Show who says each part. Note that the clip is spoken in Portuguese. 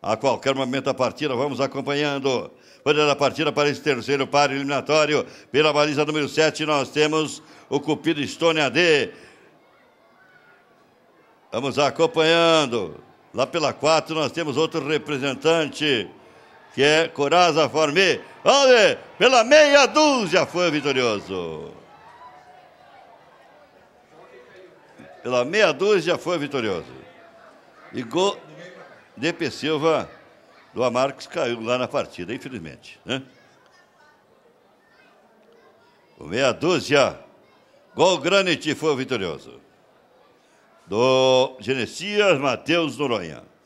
Speaker 1: A qualquer momento da partida, vamos acompanhando. Poderá partida para esse terceiro par eliminatório. Pela baliza número 7, nós temos o Cupido Stone AD. Vamos acompanhando. Lá pela 4, nós temos outro representante, que é Coraza Formé. Vamos ver, pela meia dúzia foi vitorioso. Pela meia dúzia foi vitorioso. E gol DP Silva do Amarques caiu lá na partida, infelizmente. Né? O meia dúzia. Gol Granite foi o
Speaker 2: vitorioso. Do Genesias Matheus Noronha.